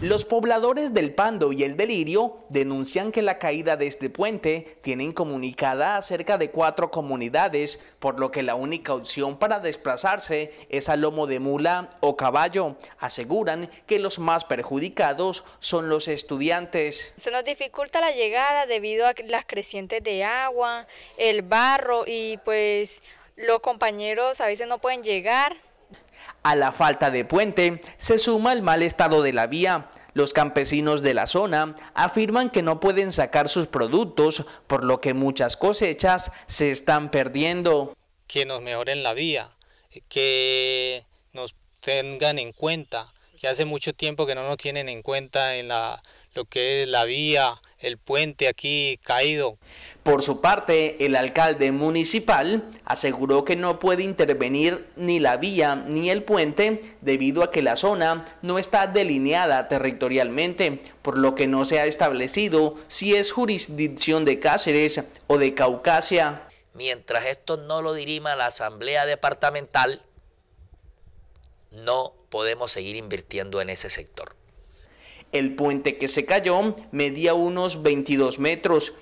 Los pobladores del Pando y el Delirio denuncian que la caída de este puente tiene incomunicada a cerca de cuatro comunidades, por lo que la única opción para desplazarse es a lomo de mula o caballo. Aseguran que los más perjudicados son los estudiantes. Se nos dificulta la llegada debido a las crecientes de agua, el barro y pues los compañeros a veces no pueden llegar. A la falta de puente se suma el mal estado de la vía. Los campesinos de la zona afirman que no pueden sacar sus productos, por lo que muchas cosechas se están perdiendo. Que nos mejoren la vía, que nos tengan en cuenta, que hace mucho tiempo que no nos tienen en cuenta en lo que es la vía, el puente aquí caído. Por su parte, el alcalde municipal aseguró que no puede intervenir ni la vía ni el puente debido a que la zona no está delineada territorialmente, por lo que no se ha establecido si es jurisdicción de Cáceres o de Caucasia. Mientras esto no lo dirima la Asamblea Departamental, no podemos seguir invirtiendo en ese sector. El puente que se cayó medía unos 22 metros